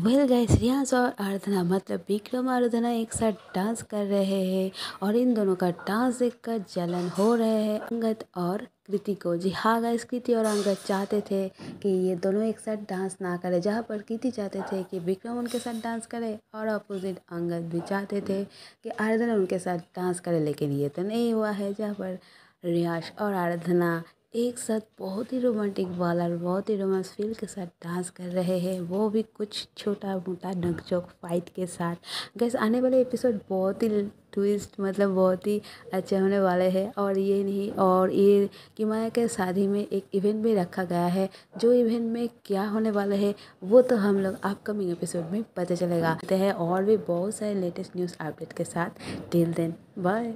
well guys रियाज और आराधना मतलब विक्रम आराधना एक साथ डांस कर रहे हैं और इन दोनों का डांस देखकर जलन हो रहे हैं अंगद और कृति को जी हाँ गाइस कृति और अंगद चाहते थे कि ये दोनों एक साथ डांस ना करें जहाँ पर कृति चाहते थे कि विक्रम उनके साथ डांस करे और अपोजिट अंगद भी चाहते थे कि आराधना उनके साथ डांस करे लेकिन ये तो नहीं हुआ है जहाँ पर रियाज और आराधना एक साथ बहुत ही रोमांटिक वाला और बहुत ही रोमांस फील के साथ डांस कर रहे हैं वो भी कुछ छोटा मोटा नकझोंक फाइट के साथ गैस आने वाले एपिसोड बहुत ही ट्विस्ट मतलब बहुत ही अच्छे होने वाले हैं और ये नहीं और ये किमाया के शादी में एक इवेंट भी रखा गया है जो इवेंट में क्या होने वाला है वो तो हम लोग अपकमिंग एपिसोड में पता चलेगा और भी बहुत सारे लेटेस्ट न्यूज़ अपडेट के साथ टिल देन बाय